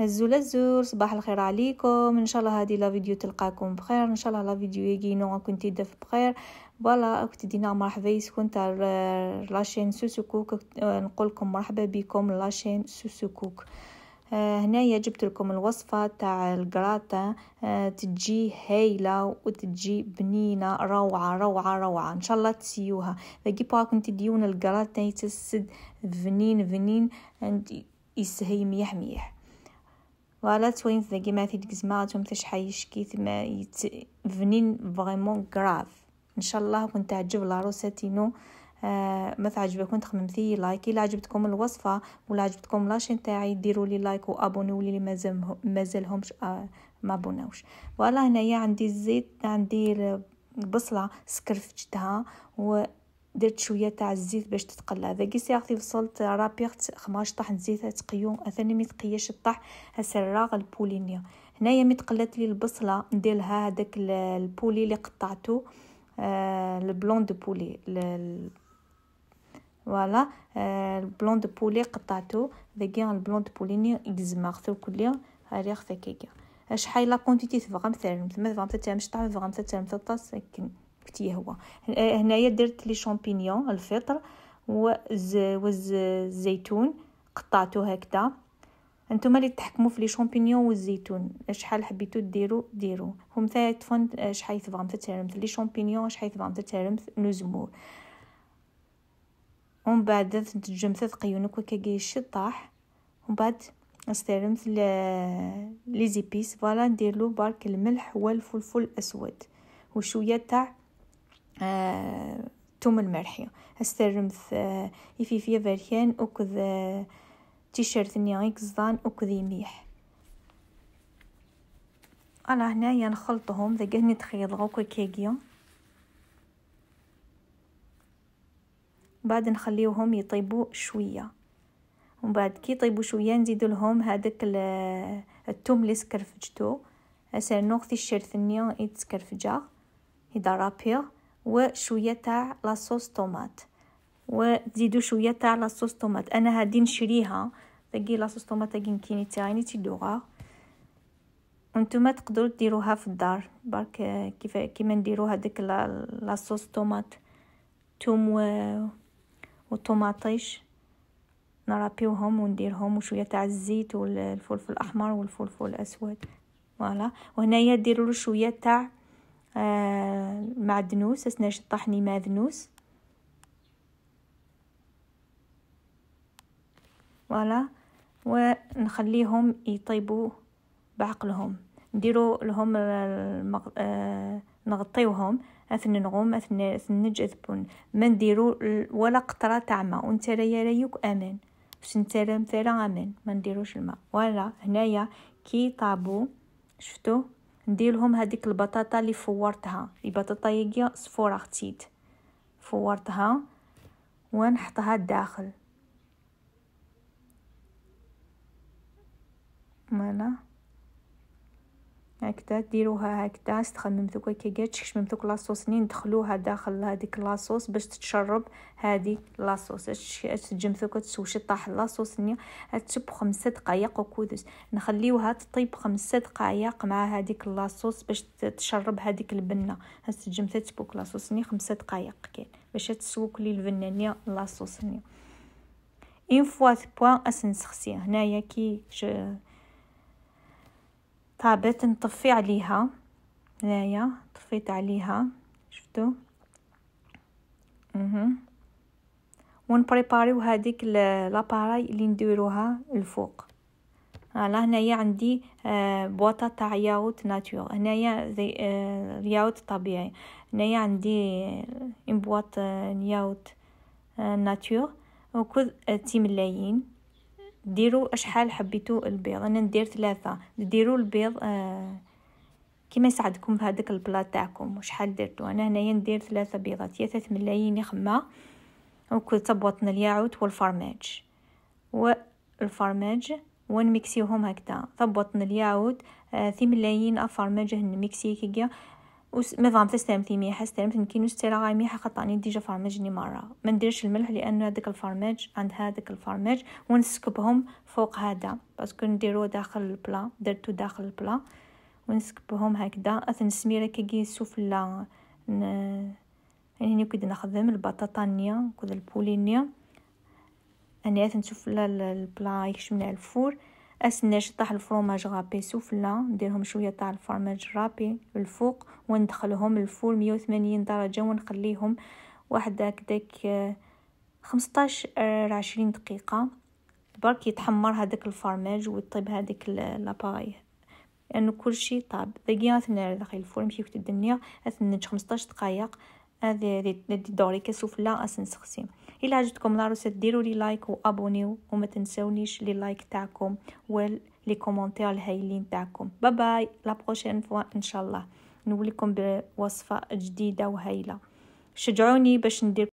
هزو الزور صباح الخير عليكم ان شاء الله هذه لا فيديو تلقاكم بخير ان شاء الله لا فيديو يجي نوع كنت دف بخير فوالا كنت دينا مرحبا يسكن تاع لاشين سوسوكوك نقول لكم مرحبا بكم لاشين سوسوكوك آه هنايا جبت لكم الوصفة تاع الجراتان تجي هايلة وتجي بنينة روعة روعة روعة ان شاء الله تسيوها بوا كنت ديون الجراتان يتسد فنين فنين يسهي ميح ميح فوالا في داكي ما تيدك زعما غاتهم حيش يشكي تما يت... فنين فريمون غراف ان شاء الله كنت تعجب لاروساتينو آه ما تعجبكم تخممتي لايك الا عجبتكم الوصفه ولا عجبتكم لاشين تاعي ديروا لي لايك وابونيو لي مازال مازالهمش آه ما بوناوش فوالا هنايا عندي الزيت عندي البصله سكرفتها و درت شويه تاع الزيت باش تتقلى هذا كيس اختي وصلت رابيغ خماش طاح نزيت تقيو اثاني مي تقياش طاح هسراغ البولينيا هنايا مي تقلات لي البصله ندير لها هذاك البولي اللي قطعته آه، البلون دو بولي فوالا آه، البلون دو بولي قطعته ذاك البلون دو بولي يزما خثو كليا هاري خثا كيكا شحال لا كونتيتي تبغى مثلا مثلا تبغى مثلا تاع تبغى مثلا تاع سكن كتي هو هنايا درت لي شامبينيون الفطر والزيتون قطعته هكذا نتوما اللي تحكموا في لي شامبينيون والزيتون شحال حبيتو ديرو ديرو هم ثلاث فون شحال تبغى تترمث لي شامبينيون شحال تبغى تترمث نزمور ومن بعد تجمث تقيونك وكاكي الشطاح ومن بعد استرمت لي زيبيس فوالا نديرلو برك الملح والفلفل الاسود وشويه تاع آه، توم المرحي استرمث آه، في فاريان وكذا آه، تيشيرت ني زدان وكذا يميح على هنايا ينخلطهم يعني ذا نتخيط غوكا كيكيا بعد نخليوهم يطيبوا شويه ومن بعد كي يطيبوا شويه نزيد لهم هذاك الثوم اللي سكرفجتو اسا نوغ تيشيرت ني يتسكرفجا يدرابيه وشوية تاع لاصوص طومات وتزيدو شوية تاع لاصوص طومات انا هادي نشريها تاقي لاصوص طومات تاقي كيني تاعيني تيدوغا وانتم تقدروا ديروها في الدار برك كيف كيما نديرو هذيك لاصوص طومات توم و وطوماطيش نرابيوهم ونديرهم وشويه تاع الزيت والفلفل الاحمر والفلفل الاسود فوالا وهنايا ديروا شويه تاع آه، مع دنوس اسنا شطحني مع دنوس فوالا ونخليهم يطيبوا بعقلهم نديرو لهم المغ... آه... نغطيوهم اثن نغوم اثن اثن اذبون ما نديرو ولا قطره تاع ماء وانت يا ريوك امان باش انت مثلا امان ما نديروش الماء ولا هنايا كي طابو شفتو نديرهم هذيك البطاطا اللي فورتها البطاطا هي صفورة اختيت فورتها ونحطها الداخل مانا هكذا ديروها هكذا استخدمتو هكا كاع تشممتو لاصوص ني ندخلوها داخل هذيك لاصوص باش تتشرب هذه لاصوص تجمتو تسوش طاح لاصوص ني تب خمسة دقائق وكودس نخليوها تطيب خمسة دقائق مع هذيك لاصوص باش تشرب هذيك البنه تجم تبوك لاصوص ني خمسة دقائق كاين باش تسوك لي البنه ني لاصوص ني اون فوا بوان اسنسخسي هنايا كي طابت نطفي عليها هنايا طفيت عليها شفتو اها ونبريباريو هذيك لاباراي اللي نديروها الفوق فوالا هنايا عندي آه، بواطه تاع ياغوت ناتور هنايا زي آه، ياوت طبيعي هنايا عندي آه، ان بواط ياغوت ناتور وكل ملايين ديروا اشحال حبيتوا البيض انا ندير ثلاثه ديروا البيض آه كما يساعدكم في هذاك البلاط تاعكم وشحال درتو انا هنايا ندير ثلاثه بيضات يا ثلاث ملايين خمه وكل تبوطنا الياعوت والفرماج والفرماج ونميكسيوهم هكذا تبوطن الياعوت آه ملايين افرماج هن كي ما فهمت استلمت مليحه استلمت يمكن غاي ميحه خطاني ديجا فرماجني مره ما نديرش الملح لان هذاك الفرماج عند هذاك الفرماج ونسكبهم فوق هذا باسكو نديرو داخل البلا درتو داخل البلا ونسكبهم هكذا اثن سميره كي السفلى ن... يعني هني كنت نخدم البطاطا نيا كود البولي نيا انا اثن السفلى البلا من الفور اسناش طاح الفروماج غابي سفلى نديرهم شويه تاع الفرماج رابي الفوق وندخلهم الفول 180 درجه ونخليهم واحد هكداك 15 آه، 20 آه، دقيقه برك يتحمر هذاك الفرماج ويطيب هذيك لاباغي لانه يعني شيء طاب دقيقه ثنا داخل الفول مشي كنت الدنيا اثنج 15 دقائق هذه دوري كسفلى اسنسخسي الى عجبتكم لا روسيت ديروا لي لايك وابونيو وما تنسونيش لي لايك تاعكم ولي كومونتير الهايلين تاعكم باي باي لا بروشين فوا ان شاء الله نوليكم بوصفه جديده وهايله شجعوني باش ندير